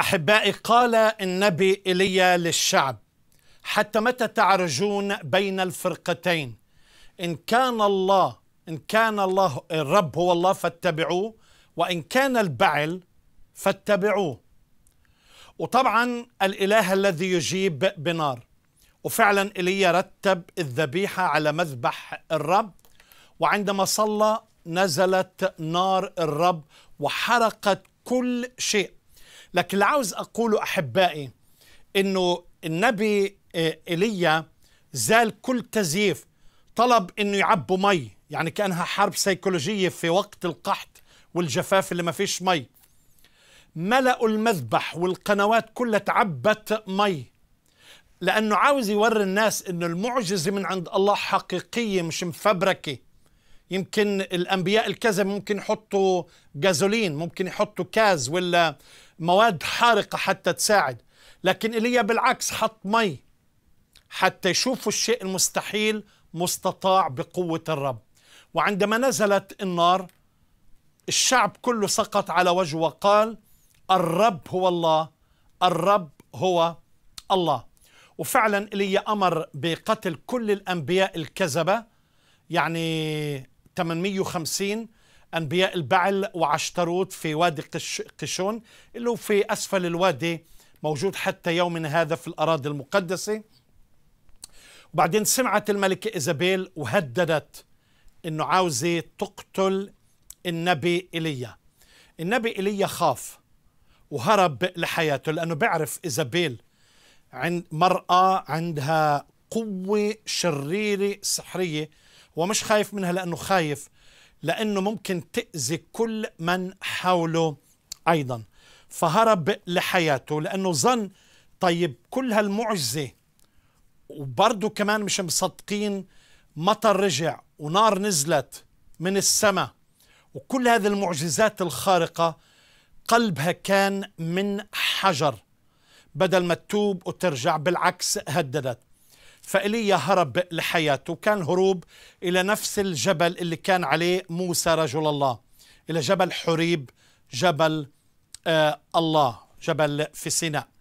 احبائي قال النبي ايليا للشعب حتى متى تعرجون بين الفرقتين ان كان الله ان كان الله الرب هو الله فاتبعوه وان كان البعل فاتبعوه وطبعا الاله الذي يجيب بنار وفعلا ايليا رتب الذبيحه على مذبح الرب وعندما صلى نزلت نار الرب وحرقت كل شيء لكن اللي عاوز أقوله أحبائي أنه النبي آه، إيليا زال كل تزييف طلب أنه يعبوا مي يعني كأنها حرب سيكولوجية في وقت القحط والجفاف اللي ما فيش مي ملأوا المذبح والقنوات كلها تعبت مي لأنه عاوز يوري الناس أنه المعجزة من عند الله حقيقية مش مفبركة يمكن الانبياء الكذب ممكن يحطوا جازولين ممكن يحطوا كاز ولا مواد حارقه حتى تساعد لكن ايليا بالعكس حط مي حتى يشوفوا الشيء المستحيل مستطاع بقوه الرب وعندما نزلت النار الشعب كله سقط على وجهه وقال الرب هو الله الرب هو الله وفعلا ايليا امر بقتل كل الانبياء الكذبه يعني 850 أنبياء البعل وعشتروت في وادي قشون اللي هو في أسفل الوادي موجود حتى يومنا هذا في الأراضي المقدسة وبعدين سمعت الملكة إيزابيل وهددت أنه عاوزة تقتل النبي إيليا النبي إيليا خاف وهرب لحياته لأنه بيعرف إيزابيل عند مرأة عندها قوة شريرة سحرية ومش خايف منها لأنه خايف لأنه ممكن تأذي كل من حوله أيضا فهرب لحياته لأنه ظن طيب كل هالمعجزة وبرضه كمان مش مصدقين مطر رجع ونار نزلت من السماء وكل هذه المعجزات الخارقة قلبها كان من حجر بدل ما تتوب وترجع بالعكس هددت فإيليا هرب لحياته كان هروب إلى نفس الجبل اللي كان عليه موسى رجل الله إلى جبل حريب جبل آه الله جبل في سيناء